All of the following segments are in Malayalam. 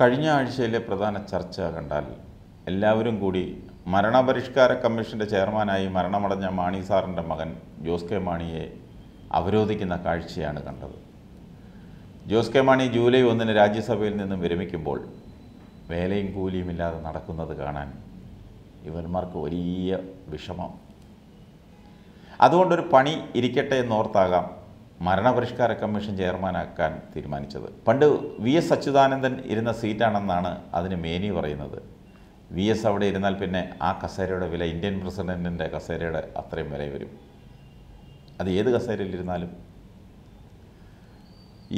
കഴിഞ്ഞ ആഴ്ചയിലെ പ്രധാന ചർച്ച കണ്ടാൽ എല്ലാവരും കൂടി മരണപരിഷ്കാര കമ്മീഷൻ്റെ ചെയർമാനായി മരണമടഞ്ഞ മാണി സാറിൻ്റെ മകൻ ജോസ് കെ മാണിയെ അവരോധിക്കുന്ന കാഴ്ചയാണ് കണ്ടത് ജോസ് കെ മാണി ജൂലൈ ഒന്നിന് രാജ്യസഭയിൽ നിന്നും വിരമിക്കുമ്പോൾ വേലയും കൂലിയുമില്ലാതെ നടക്കുന്നത് കാണാൻ ഇവന്മാർക്ക് വലിയ വിഷമം അതുകൊണ്ടൊരു പണി ഇരിക്കട്ടെ എന്നോർത്താകാം മരണപരിഷ്കാര കമ്മീഷൻ ചെയർമാനാക്കാൻ തീരുമാനിച്ചത് പണ്ട് വി എസ് അച്യുതാനന്ദൻ ഇരുന്ന സീറ്റാണെന്നാണ് അതിന് മേനി പറയുന്നത് വി എസ് അവിടെ ഇരുന്നാൽ പിന്നെ ആ കസേരയുടെ വില ഇന്ത്യൻ പ്രസിഡൻറ്റിൻ്റെ കസേരയുടെ അത്രയും വില വരും അത് ഏത് കസേരയിലിരുന്നാലും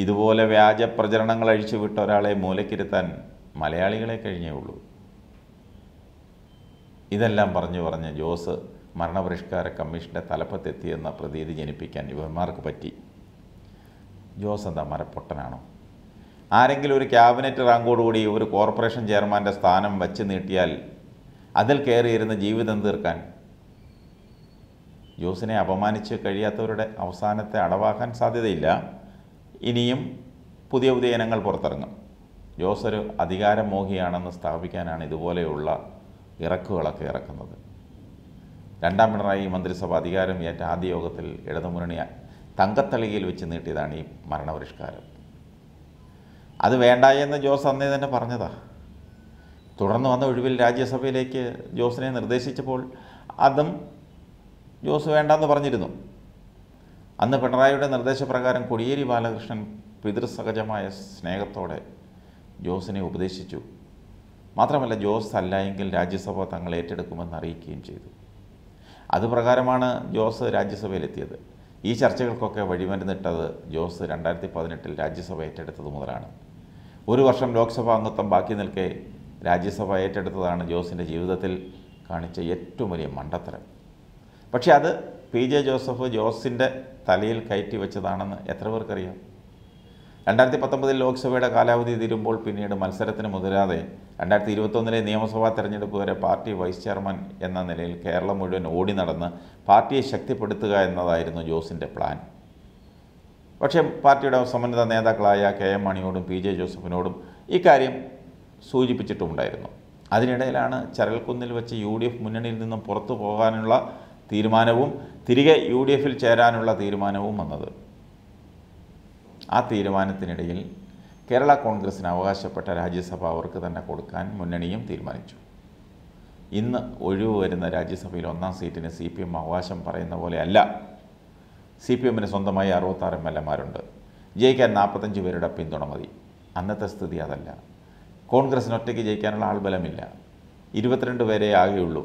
ഇതുപോലെ വ്യാജ പ്രചരണങ്ങൾ അഴിച്ചു വിട്ട ഒരാളെ മൂലക്കിരുത്താൻ മലയാളികളെ കഴിഞ്ഞേ ഉള്ളൂ ഇതെല്ലാം പറഞ്ഞു പറഞ്ഞ് ജോസ് മരണപരിഷ്കാര കമ്മീഷൻ്റെ തലപ്പത്തെത്തിയെന്ന പ്രതീതി ജനിപ്പിക്കാൻ യുവന്മാർക്ക് പറ്റി ജോസ് എന്താ മരപ്പൊട്ടനാണോ ആരെങ്കിലും ഒരു ക്യാബിനറ്റ് റാങ്കോടുകൂടി ഒരു കോർപ്പറേഷൻ ചെയർമാൻ്റെ സ്ഥാനം വെച്ച് നീട്ടിയാൽ അതിൽ കയറിയിരുന്ന ജീവിതം തീർക്കാൻ ജോസിനെ അപമാനിച്ച് കഴിയാത്തവരുടെ അവസാനത്തെ അടവാക്കാൻ സാധ്യതയില്ല ഇനിയും പുതിയ പുതിയ ഇനങ്ങൾ പുറത്തിറങ്ങും ജോസ് ഒരു അധികാരമോഹിയാണെന്ന് സ്ഥാപിക്കാനാണ് ഇതുപോലെയുള്ള ഇറക്കുകളൊക്കെ ഇറക്കുന്നത് രണ്ടാം പിണറായി മന്ത്രിസഭ അധികാരം ഏറ്റ ആദ്യ യോഗത്തിൽ ഇടതുമുന്നണി തങ്കത്തളികയിൽ വെച്ച് നീട്ടിയതാണ് ഈ മരണപരിഷ്കാരം അത് വേണ്ട എന്ന് ജോസ് അന്നേ തന്നെ പറഞ്ഞതാ തുടർന്ന് വന്ന ഒഴിവിൽ രാജ്യസഭയിലേക്ക് ജോസിനെ നിർദ്ദേശിച്ചപ്പോൾ അതും ജോസ് വേണ്ടെന്ന് പറഞ്ഞിരുന്നു അന്ന് പിണറായിയുടെ നിർദ്ദേശപ്രകാരം കൊടിയേരി ബാലകൃഷ്ണൻ പിതൃസഹജമായ സ്നേഹത്തോടെ ജോസിനെ ഉപദേശിച്ചു മാത്രമല്ല ജോസ് അല്ല എങ്കിൽ രാജ്യസഭ തങ്ങൾ ഏറ്റെടുക്കുമെന്ന് അറിയിക്കുകയും ചെയ്തു അതുപ്രകാരമാണ് ജോസ് രാജ്യസഭയിലെത്തിയത് ഈ ചർച്ചകൾക്കൊക്കെ വഴിമരുന്നിട്ടത് ജോസ് രണ്ടായിരത്തി പതിനെട്ടിൽ രാജ്യസഭ ഏറ്റെടുത്തത് മുതലാണ് ഒരു വർഷം ലോക്സഭാ അംഗത്വം ബാക്കി നിൽക്കെ രാജ്യസഭ ഏറ്റെടുത്തതാണ് ജോസിൻ്റെ ജീവിതത്തിൽ കാണിച്ച ഏറ്റവും വലിയ മണ്ടത്തരം പക്ഷേ അത് പി ജെ ജോസഫ് ജോസിൻ്റെ തലയിൽ കയറ്റി വെച്ചതാണെന്ന് എത്ര പേർക്കറിയാം രണ്ടായിരത്തി പത്തൊമ്പതിൽ ലോക്സഭയുടെ കാലാവധി തീരുമ്പോൾ പിന്നീട് മത്സരത്തിന് മുതിരാതെ രണ്ടായിരത്തി ഇരുപത്തൊന്നിലെ നിയമസഭാ തെരഞ്ഞെടുപ്പ് വരെ പാർട്ടി വൈസ് ചെയർമാൻ എന്ന നിലയിൽ കേരളം മുഴുവൻ ഓടി നടന്ന് പാർട്ടിയെ ശക്തിപ്പെടുത്തുക എന്നതായിരുന്നു ജോസിൻ്റെ പ്ലാൻ പക്ഷേ പാർട്ടിയുടെ സമന്വിത നേതാക്കളായ കെ എം മണിയോടും പി ജെ ജോസഫിനോടും ഇക്കാര്യം സൂചിപ്പിച്ചിട്ടുമുണ്ടായിരുന്നു അതിനിടയിലാണ് ചരൽക്കുന്നിൽ വെച്ച് യു ഡി എഫ് മുന്നണിയിൽ നിന്നും പുറത്തു പോകാനുള്ള തീരുമാനവും തിരികെ യു ഡി എഫിൽ ചേരാനുള്ള തീരുമാനവും വന്നത് ആ തീരുമാനത്തിനിടയിൽ കേരള കോൺഗ്രസിന് അവകാശപ്പെട്ട രാജ്യസഭ അവർക്ക് തന്നെ കൊടുക്കാൻ മുന്നണിയും തീരുമാനിച്ചു ഇന്ന് ഒഴിവ് വരുന്ന രാജ്യസഭയിൽ ഒന്നാം സീറ്റിന് സി പി എം അവകാശം പറയുന്ന പോലെയല്ല സി പി എമ്മിന് സ്വന്തമായി അറുപത്താറ് എം എൽ എമാരുണ്ട് ജയിക്കാൻ നാൽപ്പത്തഞ്ച് പേരുടെ പിന്തുണ മതി അന്നത്തെ സ്ഥിതി അതല്ല കോൺഗ്രസിന് ഒറ്റയ്ക്ക് ജയിക്കാനുള്ള ആൾബലമില്ല ഇരുപത്തിരണ്ട് പേരെ ആകെയുള്ളൂ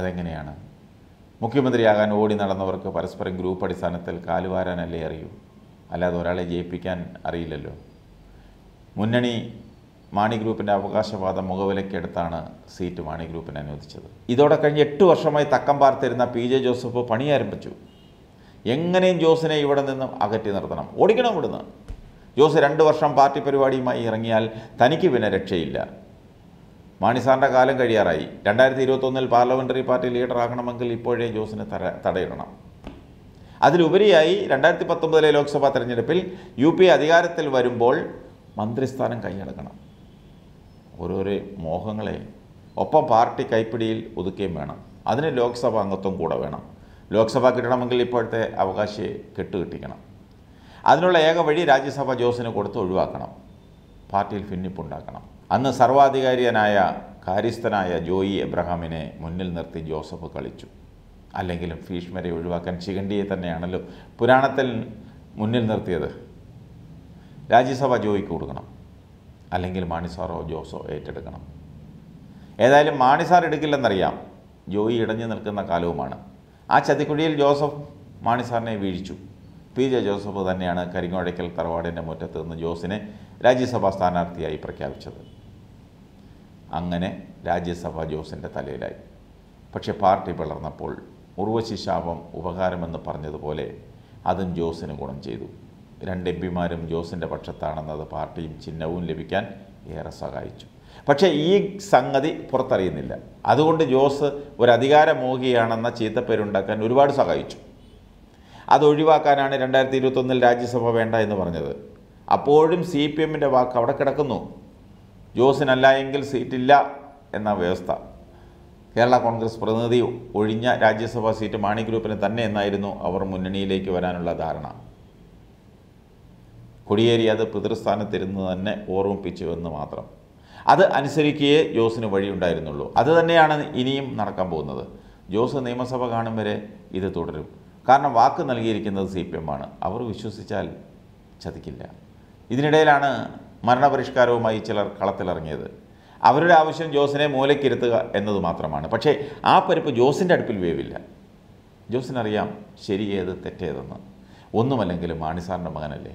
അതെങ്ങനെയാണ് മുഖ്യമന്ത്രിയാകാൻ ഓടി നടന്നവർക്ക് പരസ്പരം ഗ്രൂപ്പ് അടിസ്ഥാനത്തിൽ കാലുവാരാനല്ലേ അറിയൂ അല്ലാതെ ഒരാളെ ജയിപ്പിക്കാൻ അറിയില്ലല്ലോ മുന്നണി മാണി ഗ്രൂപ്പിൻ്റെ അവകാശവാദം മുഖവിലയ്ക്കെടുത്താണ് സീറ്റ് മാണി ഗ്രൂപ്പിന് അനുവദിച്ചത് ഇതോടെ കഴിഞ്ഞ് എട്ട് വർഷമായി തക്കം പാർത്തിരുന്ന പി ജെ ജോസഫ് പണി ആരംഭിച്ചു എങ്ങനെയും ജോസിനെ ഇവിടെ നിന്നും അകറ്റി നിർത്തണം ഓടിക്കണം ഇവിടുന്ന് ജോസ് രണ്ട് വർഷം പാർട്ടി പരിപാടിയുമായി ഇറങ്ങിയാൽ തനിക്ക് പിന്നെ രക്ഷയില്ല മാണിസാറിൻ്റെ കാലം കഴിയാറായി രണ്ടായിരത്തി ഇരുപത്തൊന്നിൽ പാർലമെൻ്ററി പാർട്ടി ലീഡറാകണമെങ്കിൽ ഇപ്പോഴേ ജോസിനെ തടയിടണം അതിലുപരിയായി രണ്ടായിരത്തി പത്തൊമ്പതിലെ ലോക്സഭാ തെരഞ്ഞെടുപ്പിൽ യു പി അധികാരത്തിൽ വരുമ്പോൾ മന്ത്രിസ്ഥാനം കൈയടക്കണം ഓരോരോ മോഹങ്ങളെ ഒപ്പം പാർട്ടി കൈപ്പിടിയിൽ ഒതുക്കുകയും വേണം അതിന് ലോക്സഭാ അംഗത്വം കൂടെ വേണം ലോക്സഭ കിട്ടണമെങ്കിൽ ഇപ്പോഴത്തെ അവകാശിയെ കെട്ടുകിട്ടിക്കണം അതിനുള്ള ഏക വഴി രാജ്യസഭ ജോസിനെ കൊടുത്ത് ഒഴിവാക്കണം പാർട്ടിയിൽ ഭിന്നിപ്പുണ്ടാക്കണം അന്ന് സർവാധികാരിയനായ കാര്യസ്ഥനായ ജോയി എബ്രഹാമിനെ മുന്നിൽ നിർത്തി ജോസഫ് കളിച്ചു അല്ലെങ്കിലും ഭീഷ്മരെ ഒഴിവാക്കാൻ ശിഖണ്ഡിയെ തന്നെയാണല്ലോ പുരാണത്തിൽ മുന്നിൽ നിർത്തിയത് രാജ്യസഭ ജോയിക്ക് കൊടുക്കണം അല്ലെങ്കിൽ മാണിസാറോ ജോസോ ഏറ്റെടുക്കണം ഏതായാലും മാണിസാർ എടുക്കില്ലെന്നറിയാം ജോയി ഇടഞ്ഞു നിൽക്കുന്ന കാലവുമാണ് ആ ചതിക്കുഴിയിൽ ജോസഫ് മാണിസാറിനെ വീഴിച്ചു പി ജെ ജോസഫ് തന്നെയാണ് കരിങ്ങോഴയ്ക്കൽ തറവാടിൻ്റെ മുറ്റത്ത് നിന്ന് ജോസിനെ രാജ്യസഭാ സ്ഥാനാർത്ഥിയായി പ്രഖ്യാപിച്ചത് അങ്ങനെ രാജ്യസഭ ജോസിൻ്റെ തലയിലായി പക്ഷേ പാർട്ടി പിളർന്നപ്പോൾ ഉർവശി ശാപം ഉപകാരമെന്ന് പറഞ്ഞതുപോലെ അതും ജോസിന് ഗുണം ചെയ്തു രണ്ട് എം പിമാരും ജോസിൻ്റെ പക്ഷത്താണെന്നത് പാർട്ടിയും ചിഹ്നവും ലഭിക്കാൻ ഏറെ സഹായിച്ചു പക്ഷേ ഈ സംഗതി പുറത്തറിയുന്നില്ല അതുകൊണ്ട് ജോസ് ഒരു അധികാരമോഹിയാണെന്ന ചീത്തപ്പേരുണ്ടാക്കാൻ ഒരുപാട് സഹായിച്ചു അത് ഒഴിവാക്കാനാണ് രണ്ടായിരത്തി ഇരുപത്തൊന്നിൽ രാജ്യസഭ വേണ്ട എന്ന് പറഞ്ഞത് അപ്പോഴും സി പി എമ്മിൻ്റെ വാക്ക് അവിടെ കിടക്കുന്നു ജോസിനല്ല എങ്കിൽ സീറ്റില്ല എന്ന വ്യവസ്ഥ കേരള കോൺഗ്രസ് പ്രതിനിധി ഒഴിഞ്ഞ രാജ്യസഭാ സീറ്റ് മാണി ഗ്രൂപ്പിന് തന്നെ എന്നായിരുന്നു അവർ മുന്നണിയിലേക്ക് വരാനുള്ള ധാരണ കൊടിയേരി അത് പിതൃസ്ഥാനത്തിരുന്ന് തന്നെ ഓർമ്മിപ്പിച്ചുവെന്ന് മാത്രം അത് അനുസരിക്കുകയേ ജോസിന് വഴിയുണ്ടായിരുന്നുള്ളൂ അത് തന്നെയാണ് ഇനിയും നടക്കാൻ പോകുന്നത് ജോസ് നിയമസഭ കാണും വരെ ഇത് തുടരും കാരണം വാക്ക് നൽകിയിരിക്കുന്നത് സി പി എമ്മാണ് അവർ വിശ്വസിച്ചാൽ ചതിക്കില്ല ഇതിനിടയിലാണ് മരണപരിഷ്കാരവുമായി ചിലർ കളത്തിലിറങ്ങിയത് അവരുടെ ആവശ്യം ജോസിനെ മൂലയ്ക്കിരുത്തുക എന്നത് മാത്രമാണ് പക്ഷേ ആ പരിപ്പ് ജോസിൻ്റെ അടുപ്പിൽ വേവില്ല ജോസിനറിയാം ശരിയേത് തെറ്റേതെന്ന് ഒന്നുമല്ലെങ്കിലും മാണിസാറിൻ്റെ മകനല്ലേ